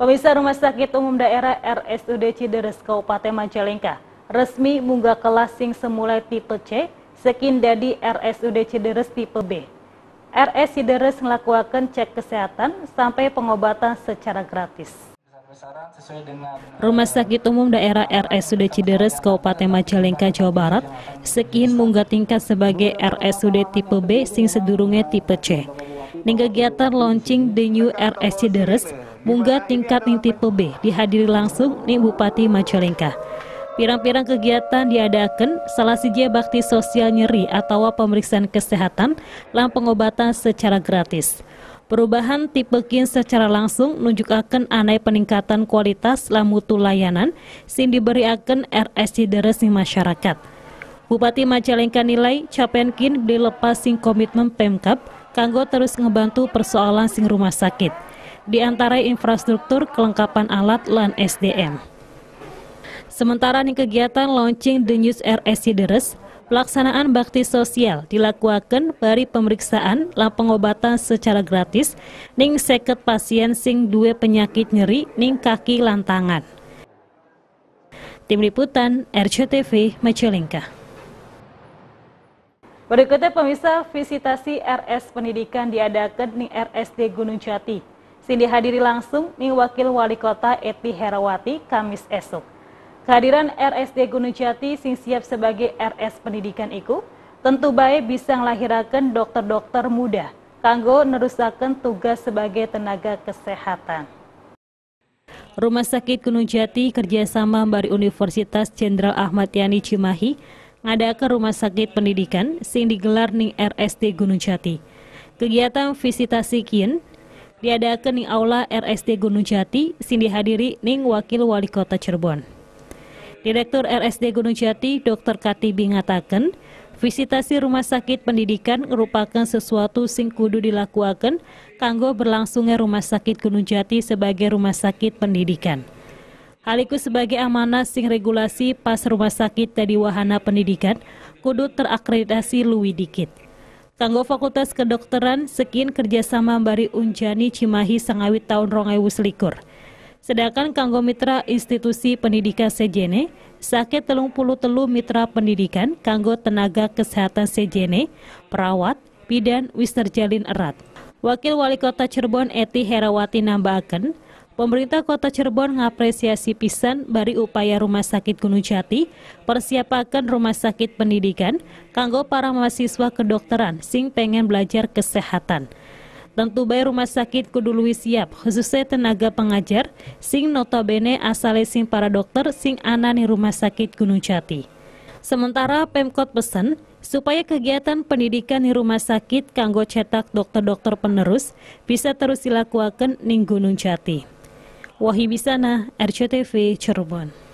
Pemirsa Rumah Sakit Umum Daerah RSUD Cideres Kabupaten Majalengka resmi munggah kelas sing semula tipe C sekindadi RSUD Cideres tipe B. RS Cideres melakukan cek kesehatan sampai pengobatan secara gratis. Rumah Sakit Umum Daerah RSUD Cideres Kabupaten Majalengka Jawa Barat sekian munggah tingkat sebagai RSUD tipe B sing sedurunge tipe C. Ning kegiatan launching The New RS Cideres munggah tingkat ning tipe B dihadiri langsung ning Bupati Majalengka. Pirang-pirang kegiatan diadakan salah siji bakti sosial nyeri atau pemeriksaan kesehatan dan pengobatan secara gratis. Perubahan tipe kin secara langsung menunjukkan anai peningkatan kualitas dan mutu layanan sing diberiaken RSC deres masyarakat. Bupati Majalengka nilai capen kin dilepas sing komitmen Pemkap kanggo terus ngebantu persoalan sing rumah sakit di antara infrastruktur, kelengkapan alat, LAN SDM. Sementara di kegiatan launching The News RSC Deres, pelaksanaan bakti sosial dilakukan dari pemeriksaan lan pengobatan secara gratis ning seket pasien sing dua penyakit nyeri ning kaki lantangan. Tim Liputan RCTV Majalengka. Berikutnya pemirsa visitasi RS Pendidikan diadakan di RSD Gunung Jati yang dihadiri langsung nih Wakil Wali Kota Eti Herawati Kamis esok. Kehadiran RSD Gunung Jati sing siap sebagai RS Pendidikan Iku, tentu baik bisa melahirkan dokter-dokter muda, kanggo nerusakan tugas sebagai tenaga kesehatan. Rumah Sakit Gunung Jati kerjasama bari Universitas Jenderal Ahmad Yani Cimahi ngadakan Rumah Sakit Pendidikan sing digelar ning RSD Gunung Jati. Kegiatan visitasi kien diadakan di Aula RSD Gunung Jati, sini hadiri ning Wakil Wali Kota Cirebon. Direktur RSD Gunung Jati, Dr. Kati Bingataken, visitasi rumah sakit pendidikan merupakan sesuatu sing kudu dilakukan kanggo berlangsungnya rumah sakit Gunung Jati sebagai rumah sakit pendidikan. Hal sebagai amanah sing regulasi pas rumah sakit dari wahana pendidikan kudu terakreditasi luwih dikit. Kanggo Fakultas Kedokteran sekin kerjasama bari Unjani Cimahi Sangawit tahun Rongewu Selikur. Sedangkan kanggo mitra institusi pendidikan sejene, sakit telung puluh telu mitra pendidikan kanggo tenaga kesehatan sejene, perawat, bidan, wis terjalin erat. Wakil Wali Kota Cirebon Eti Herawati nambahkan. Pemerintah Kota Cirebon mengapresiasi pisan bari upaya Rumah Sakit Gunung Jati persiapakan rumah sakit pendidikan kanggo para mahasiswa kedokteran sing pengen belajar kesehatan. Tentu bayi rumah sakit kudu luwih siap, khususnya tenaga pengajar sing notabene asale sing para dokter sing ana Rumah Sakit Gunung Jati. Sementara Pemkot pesan supaya kegiatan pendidikan di rumah sakit kanggo cetak dokter-dokter penerus bisa terus dilakukan ning Gunung Jati. Wahibisana, RCTV Cirebon